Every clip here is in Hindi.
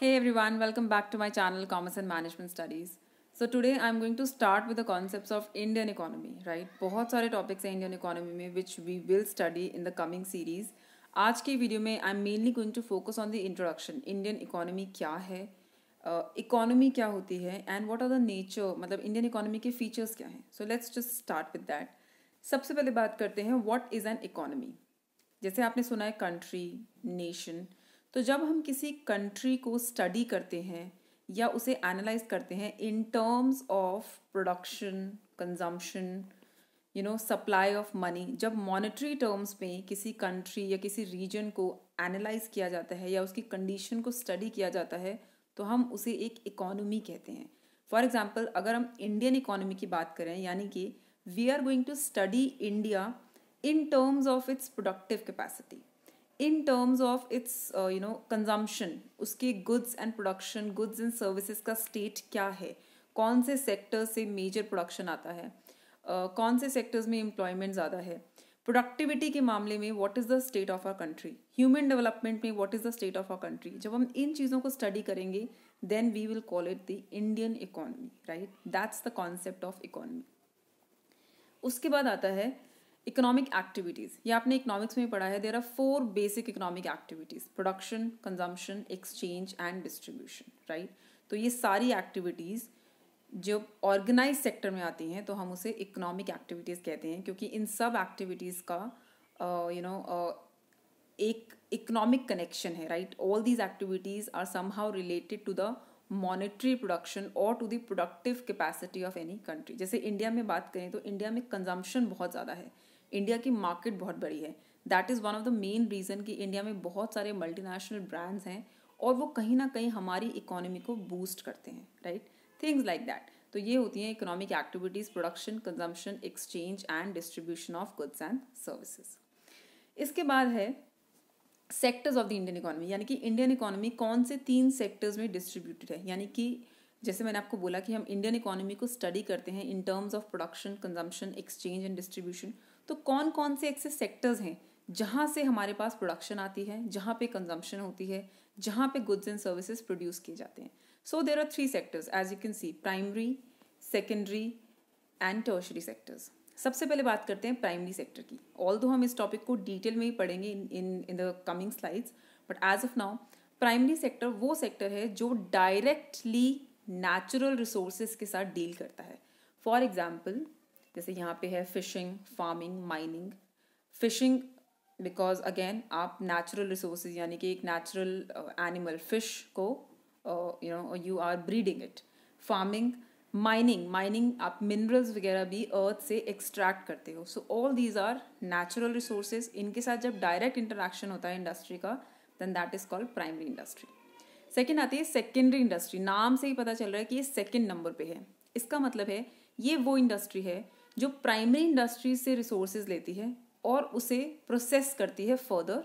Hey everyone, welcome back to my channel Commerce and Management Studies. So today I'm going to start with the concepts of Indian economy, right? बहुत सारे टॉपिक्स हैं इंडियन इकोनॉमी में which we will study in the coming series आज के वीडियो में I am mainly going to focus on the introduction Indian economy क्या है इकोनॉमी uh, क्या होती है and what are the nature मतलब इंडियन इकोनॉमी के फीचर्स क्या हैं so let's just start with that सबसे पहले बात करते हैं व्हाट इज़ एन इकोनॉमी जैसे आपने सुना है कंट्री नेशन तो जब हम किसी कंट्री को स्टडी करते हैं या उसे एनालाइज करते हैं in terms of production consumption you know supply of money जब मॉनेटरी टर्म्स में किसी कंट्री या किसी रीजन को एनालाइज किया जाता है या उसकी कंडीशन को स्टडी किया जाता है तो हम उसे एक इकोनॉमी कहते हैं फॉर एग्जाम्पल अगर हम इंडियन इकोनॉमी की बात करें यानी कि we are going to study India in terms of its productive capacity in terms of its you know consumption उसके goods and production goods and services का स्टेट क्या है कौन से सेक्टर से मेजर प्रोडक्शन आता है uh, कौन से सेक्टर्स में एम्प्लॉयमेंट ज़्यादा है प्रोडक्टिविटी के मामले में what is the state of our country human development में what is the state of our country जब हम इन चीज़ों को स्टडी करेंगे then we will call it the Indian economy right that's the concept of economy उसके बाद आता है इकोनॉमिक एक्टिविटीज़ ये आपने इकोनॉमिक्स में पढ़ा है there are four basic economic activities production consumption exchange and distribution right तो ये सारी एक्टिविटीज़ जो ऑर्गेनाइज सेक्टर में आती हैं तो हम उसे इकोनॉमिक एक्टिविटीज़ कहते हैं क्योंकि इन सब एक्टिविटीज़ का you uh, know you know, uh, एक इकोनॉमिक कनेक्शन है right all these activities are somehow related to the monetary production और to the productive capacity of any country जैसे इंडिया में बात करें तो इंडिया में कंजम्पशन बहुत ज़्यादा है इंडिया की मार्केट बहुत बड़ी है that is one of the main reason कि इंडिया में बहुत सारे मल्टीनेशनल ब्रांड्स हैं और वो कहीं ना कहीं हमारी इकोनॉमी को बूस्ट करते हैं राइट थिंग्स लाइक दैट तो ये होती हैं economic activities production consumption exchange and distribution of goods and services इसके बाद है sectors of the Indian economy यानी कि इंडियन इकोनॉमी कौन से तीन सेक्टर्स में डिस्ट्रीब्यूटेड है यानी कि जैसे मैंने आपको बोला कि हम इंडियन इकोनॉमी को स्टडी करते हैं in terms of production consumption exchange and distribution तो कौन कौन से ऐसे सेक्टर्स हैं जहाँ से हमारे पास प्रोडक्शन आती है जहाँ पे कंजम्पशन होती है जहाँ पे गुड्स एंड सर्विसेज प्रोड्यूस किए जाते हैं so there are three sectors as you can see primary secondary and tertiary sectors सबसे पहले बात करते हैं प्राइमरी सेक्टर की ऑल दो हम इस टॉपिक को डिटेल में ही पढ़ेंगे in in the coming slides but as of now primary sector वो सेक्टर है जो डायरेक्टली नेचुरल रिसोर्सेज के साथ डील करता है फॉर एग्जाम्पल जैसे यहाँ पे है fishing farming mining fishing because again आप नेचुरल रिसोर्स यानी कि एक नेचुरल एनिमल फिश को you know you are breeding it farming mining mining आप मिनरल्स वगैरह भी अर्थ से एक्सट्रैक्ट करते हो so all these are natural resources इनके साथ जब डायरेक्ट इंटरेक्शन होता है इंडस्ट्री का then that is called primary industry second आती है सेकेंडरी इंडस्ट्री नाम से ही पता चल रहा है कि ये सेकेंड नंबर पे है इसका मतलब है ये वो इंडस्ट्री है जो प्राइमरी इंडस्ट्री से रिसोर्सेज लेती है और उसे प्रोसेस करती है फर्दर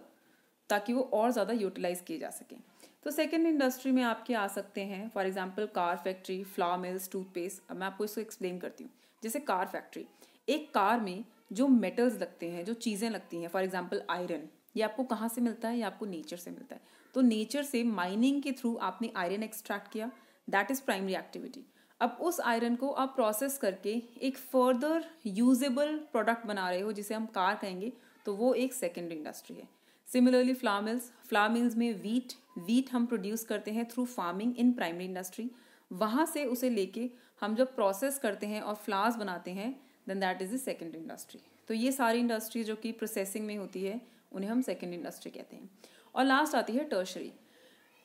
ताकि वो और ज़्यादा यूटिलाइज किए जा सकें तो सेकेंड इंडस्ट्री में आपके आ सकते हैं for example car factory flour mills toothpaste अब मैं आपको इसको एक्सप्लेन करती हूँ जैसे कार फैक्ट्री एक कार में जो मेटल्स लगते हैं जो चीज़ें लगती हैं फॉर एग्जाम्पल आयरन ये आपको कहाँ से मिलता है ये आपको नेचर से मिलता है तो नेचर से माइनिंग के थ्रू आपने आयरन एक्सट्रैक्ट किया दैट इज़ प्राइमरी एक्टिविटी अब उस आयरन को आप प्रोसेस करके एक फर्दर यूजेबल प्रोडक्ट बना रहे हो जिसे हम कार कहेंगे तो वो एक सेकेंड इंडस्ट्री है similarly flour mills flour mills में वीट वीट हम प्रोड्यूस करते हैं through farming in primary industry वहाँ से उसे लेके हम जब प्रोसेस करते हैं और फ्लावर्स बनाते हैं then that is the second industry तो ये सारी इंडस्ट्री जो कि प्रोसेसिंग में होती है उन्हें हम सेकेंड इंडस्ट्री कहते हैं और लास्ट आती है टर्शरी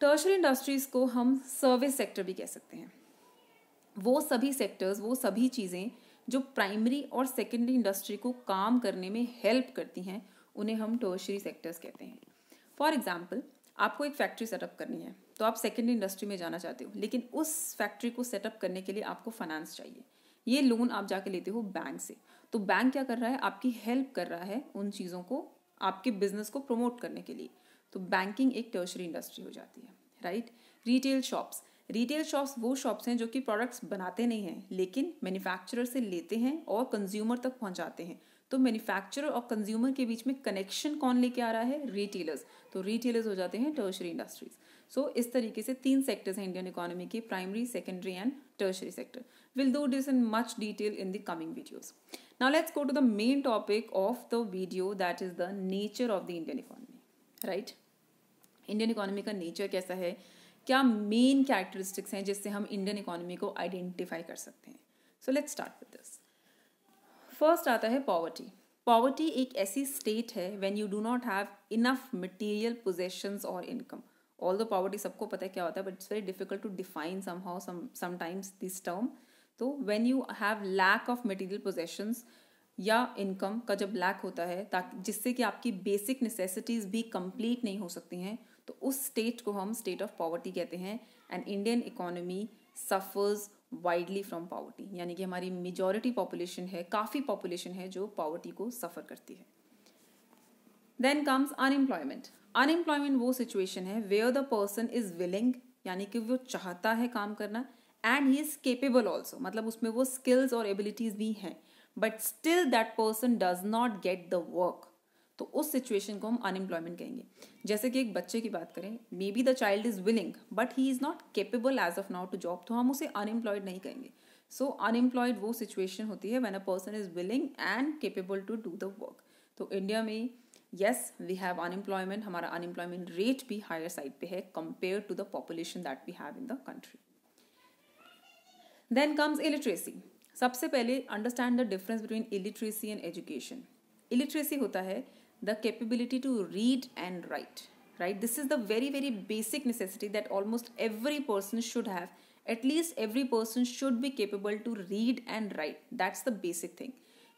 टर्शरी इंडस्ट्रीज़ को हम सर्विस सेक्टर भी कह सकते हैं वो सभी सेक्टर्स वो सभी चीज़ें जो प्राइमरी और सेकेंडरी इंडस्ट्री को काम करने में हेल्प करती हैं उन्हें हम टर्शरी सेक्टर्स कहते हैं फॉर एग्जाम्पल आपको एक फैक्ट्री सेटअप करनी है तो आप सेकेंडरी इंडस्ट्री में जाना चाहते हो लेकिन उस फैक्ट्री को सेटअप करने के लिए आपको फाइनेंस चाहिए ये लोन आप जाके लेते हो बैंक से तो बैंक क्या कर रहा है आपकी हेल्प कर रहा है उन चीज़ों को आपके बिजनेस को प्रमोट करने के लिए तो बैंकिंग एक टर्शरी इंडस्ट्री हो जाती है right retail shops retail shops वो शॉप्स हैं जो कि प्रोडक्ट्स बनाते नहीं हैं लेकिन मैन्युफैक्चरर से लेते हैं और कंज्यूमर तक पहुंचाते हैं तो मैन्युफैक्चरर और कंज्यूमर के बीच में कनेक्शन कौन लेके आ रहा है रिटेलर्स तो रिटेलर्स हो जाते हैं टर्शरी इंडस्ट्रीज सो इस तरीके से तीन सेक्टर्स हैं इंडियन इकोनॉमी के primary secondary and tertiary sector will do this in much detail in the coming videos now let's go to the main topic of the video that is the nature of the Indian economy right Indian economy का नेचर कैसा है क्या मेन कैरेक्टरिस्टिक्स हैं जिससे हम इंडियन इकोनॉमी को आइडेंटिफाई कर सकते हैं so let's start with this first आता है पॉवर्टी पॉवर्टी एक ऐसी स्टेट है when you do not have enough material possessions और इनकम ऑल द पॉवर्टी सबको पता है क्या होता है but it's very difficult to define somehow sometimes this term तो when you have lack of material possessions या इनकम का जब लैक होता है ताकि जिससे कि आपकी बेसिक नेसेसिटीज़ भी कंप्लीट नहीं हो सकती हैं तो उस स्टेट को हम स्टेट ऑफ पॉवर्टी कहते हैं and Indian economy suffers widely from poverty यानी कि हमारी मेजोरिटी पॉपुलेशन है काफ़ी पॉपुलेशन है जो पॉवर्टी को सफ़र करती है देन कम्स अनएम्प्लॉयमेंट अनएम्प्लॉयमेंट वो सिचुएशन है where the person is willing यानी कि वो चाहता है काम करना and he is capable also मतलब उसमें वो स्किल्स और एबिलिटीज भी हैं but still that person does not get the work तो उस सिचुएशन को हम अनएम्प्लॉयमेंट कहेंगे जैसे कि एक बच्चे की बात करें maybe the child is willing but he is not capable as of now to job तो हम उसे अनएम्प्लॉयड नहीं कहेंगे सो अनएम्प्लॉयड वो सिचुएशन होती है when a person is willing and capable to do the work तो इंडिया में येस वी हैव अनएम्प्लॉयमेंट हमारा अनएम्प्लॉयमेंट रेट भी हायर साइड पे है compare to the population that we have in the country then comes illiteracy सबसे पहले understand the difference between illiteracy and education illiteracy होता है the capability to read and write right this is the very very basic necessity that almost every person should have at least every person should be capable to read and write that's the basic thing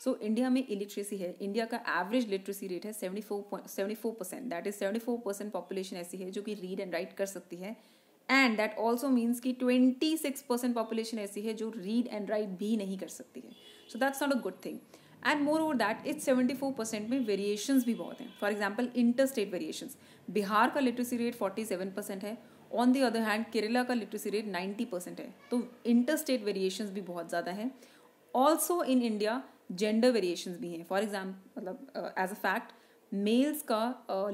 so, india mein illiteracy hai india ka average literacy rate hai 74 four seventy four percent that is seventy four percent population ऐसी है जो कि रीड एंड राइट कर सकती है एंड दैट ऑल्सो मीन्स कि ट्वेंटी सिक्स परसेंट पॉपुलेशन ऐसी है जो रीड एंड राइट भी नहीं कर सकती है and moreover that it's seventy four percent में वेरिएशन भी बहुत हैं for example inter state variation Bihar का literacy rate forty seven percent है on the other hand Kerala का लिटरेसी रेट नाइन्टी परसेंट है तो इंटर स्टेट वेरिएशन भी बहुत ज़्यादा है also in India gender variation भी हैं फॉर एग्जाम्पल मतलब एज अ फैक्ट मेल्स का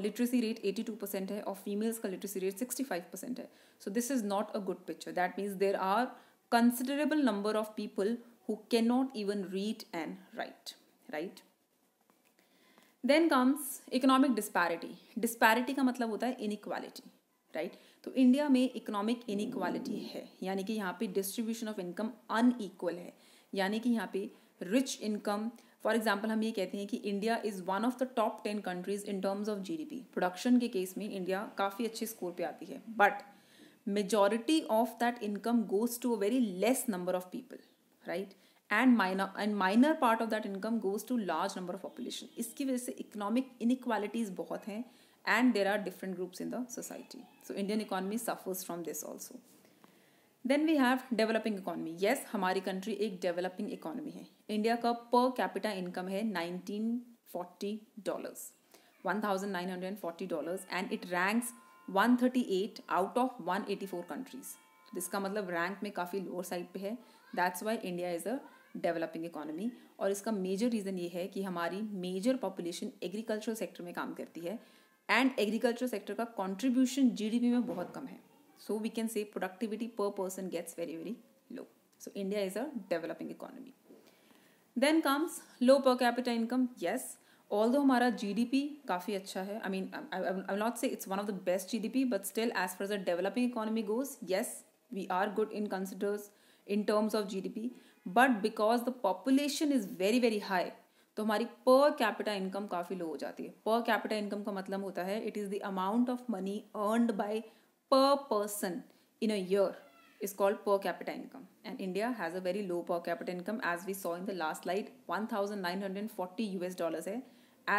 literacy rate eighty two percent है और फीमेल्स का literacy rate sixty five percent है so this is not a good picture that means there are considerable number of people who can not even read and write right then comes economic disparity disparity का मतलब होता है इनक्वालिटी राइट तो इंडिया में इकोनॉमिक इनक्वालिटी है यानी कि यहाँ पे डिस्ट्रीब्यूशन ऑफ इनकम अनईक्वल है यानी कि यहाँ पे रिच इनकम फॉर एग्जाम्पल हम ये कहते हैं कि India is one of the top ten countries in terms of G production के केस में इंडिया काफ़ी अच्छे स्कोर पे आती है but majority of that income goes to a very less number of people right and minor and minor part of that income goes to large number of population इसकी वजह से इकोनॉमिक इनक्वालिटीज़ बहुत हैं and there are different groups in the society so Indian economy suffers from this also then we have developing economy yes हमारी कंट्री एक डेवलपिंग इकोनॉमी है इंडिया का पर कैपिटा इनकम है nineteen forty dollars one thousand nine hundred and forty dollars and it ranks one thirty eight out of one eighty four countries जिसका मतलब रैंक में काफ़ी लोअर साइड पे है that's why India is a developing economy और इसका मेजर रीज़न ये है कि हमारी मेजर पॉपुलेशन एग्रीकल्चरल सेक्टर में काम करती है एंड एग्रीकल्चर सेक्टर का कॉन्ट्रीब्यूशन जी में बहुत कम है so we can say productivity per person gets very very low so India is a developing economy then comes low per capital income yes all दो हमारा जी डी पी काफ़ी अच्छा है I mean I not say it's one of the best G D P but still as far as the developing economy goes yes we are good in considers in terms of G D P but because the population is very very high तो हमारी पर कैपिटा इनकम काफ़ी लो हो जाती है पर कैपिटा इनकम का मतलब होता है it is the amount of money earned by per person in a year is called per capita income and India has a very low per capita income as we saw in the last light one thousand nine hundred and forty U S dollar है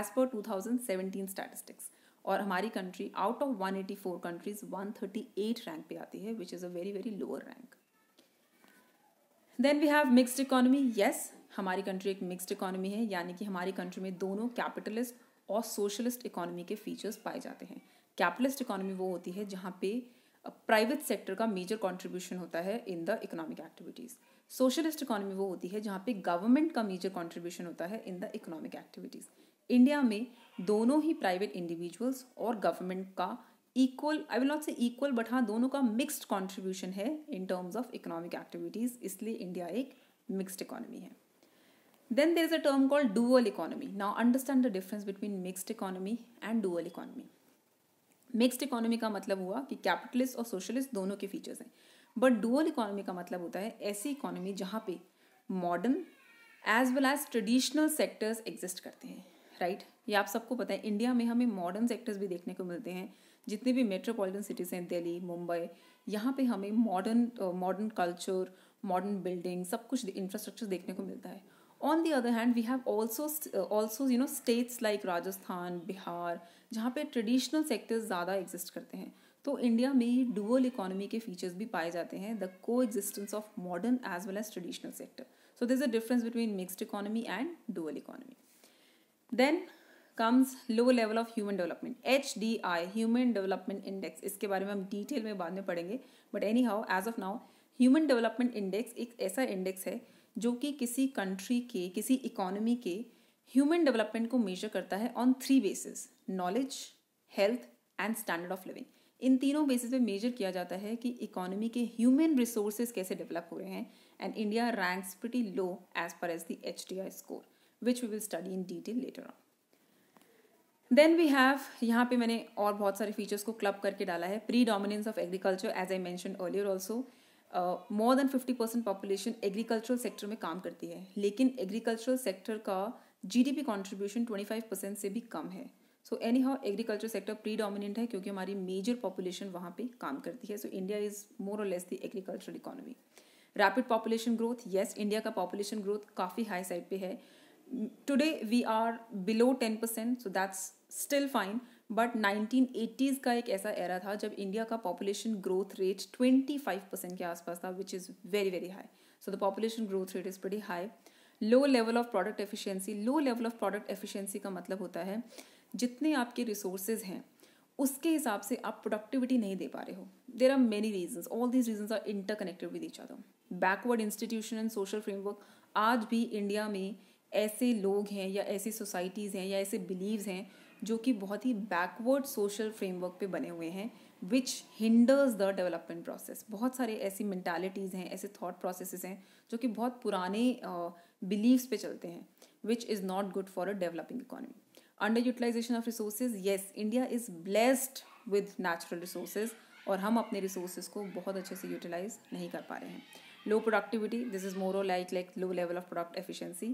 as per two thousand seventeen statistics और हमारी country out of one eighty four countries one thirty eight rank पर आती है विच is a very very lower rank then we have mixed economy yes हमारी कंट्री एक मिक्सड इकोनॉमी है यानी कि हमारी कंट्री में दोनों कैपिटलिस्ट और सोशलिस्ट इकोनॉमी के फीचर्स पाए जाते हैं कैपिटलिस्ट इकोनॉमी वो होती है जहाँ पे प्राइवेट सेक्टर का मेजर कंट्रीब्यूशन होता है in the economic activities socialist economy वो होती है जहाँ पे गवर्नमेंट का मेजर कंट्रीब्यूशन होता है in the economic activities India में दोनों ही प्राइवेट इंडिविजुअल्स और गवर्नमेंट का equal I will not say equal but हाँ दोनों का मिक्स्ड कॉन्ट्रीब्यूशन है in terms of economic activities इसलिए इंडिया एक मिक्स्ड इकोनॉमी है then there is a term called dual economy now understand the difference between mixed economy and dual economy mixed economy का मतलब हुआ कि कैपिटलिस्ट और सोशलिस्ट दोनों के फीचर्स हैं बट डुअल इकोनॉमी का मतलब होता है ऐसी इकोनॉमी जहाँ पे modern as well as traditional sectors exist करते हैं राइट right? ये आप सबको पता है इंडिया में हमें मॉडर्न सेक्टर्स भी देखने को मिलते हैं जितने भी मेट्रोपॉलिटन सिटीज़ हैं दिल्ली मुंबई यहाँ पे हमें modern modern culture modern building सब कुछ इंफ्रास्ट्रक्चर देखने को मिलता है on the other hand we have also also you know states like Rajasthan Bihar जहाँ पे ट्रेडिशनल सेक्टर्स ज़्यादा एग्जिस्ट करते हैं तो इंडिया में डुअल इकोनॉमी के फीचर्स भी पाए जाते हैं the coexistence of modern as well as traditional sector so this a difference between mixed economy and dual economy then comes low level of human development H D I human development index इसके बारे में हम डिटेल में बाद में पढ़ेंगे but anyhow as of now human development index एक ऐसा इंडेक्स है जो कि किसी कंट्री के किसी इकोनॉमी के ह्यूमन डेवलपमेंट को मेजर करता है on three basis knowledge health and standard of living in तीनों बेसिस पे मेजर किया जाता है कि इकोनॉमी के ह्यूमन रिसोर्सेज कैसे डेवलप हो रहे हैं and India ranks pretty low as per as the H D I score which we will study in detail later on then we have यहाँ पे मैंने और बहुत सारे फीचर्स को क्लब करके डाला है predominance of agriculture as I mention earlier also more than fifty percent population agricultural sector में काम करती है लेकिन एग्रीकल्चरल सेक्टर का G D P contribution twenty five percent से भी कम है so anyhow agriculture sector predominant है क्योंकि हमारी मेजर पॉपुलेशन वहाँ पर काम करती है सो इंडिया इज़ मोर और less the agricultural economy rapid population growth yes India का पॉपुलेशन ग्रोथ काफ़ी हाई साइड पर है today we are below ten percent so that's still fine but nineteen eighties का एक ऐसा एरा था जब इंडिया का population growth rate twenty five percent के आसपास था which is very very high so the population growth rate is very high low level of product efficiency low level of product efficiency का मतलब होता है जितने आपके रिसोर्सेज हैं उसके हिसाब से आप प्रोडक्टिविटी नहीं दे पा रहे हो there are many reason all these reason are interconnected with each other backward institution and social framework आज भी इंडिया में ऐसे लोग हैं या ऐसी सोसाइटीज़ हैं या ऐसे बिलीव्स हैं जो कि बहुत ही बैकवर्ड सोशल फ्रेमवर्क पे बने हुए हैं which hinders the development process बहुत सारे ऐसी मैंटालिटीज़ हैं ऐसे थाट प्रोसेसेस हैं जो कि बहुत पुराने बिलीव्स uh, पे चलते हैं which is not good for a developing economy underutilization of resources yes India is blessed with natural resources और हम अपने रिसोर्सेज को बहुत अच्छे से यूटिलाइज नहीं कर पा रहे हैं low productivity this is more or like like low level of product efficiency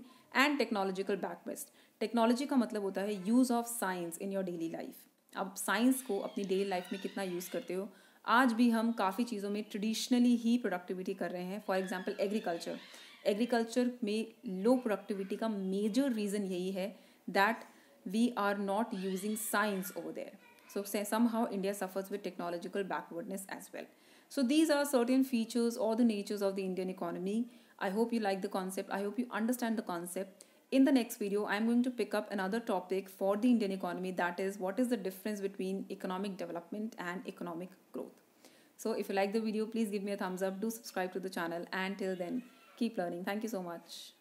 and technological backwest technology का मतलब होता है use of science in your daily life आप science को अपनी daily life में कितना use करते हो आज भी हम काफ़ी चीज़ों में ट्रेडिशनली ही प्रोडक्टिविटी कर रहे हैं फॉर एग्जांपल एग्रीकल्चर एग्रीकल्चर में लो प्रोडक्टिविटी का मेजर रीज़न यही है that we are not using science over there so somehow India suffers with technological backwardness as well So these are certain features or the natures of the Indian economy. I hope you like the concept. I hope you understand the concept. In the next video, I'm going to pick up another topic for the Indian economy that is what is the difference between economic development and economic growth. So if you like the video, please give me a thumbs up, do subscribe to the channel and till then, keep learning. Thank you so much.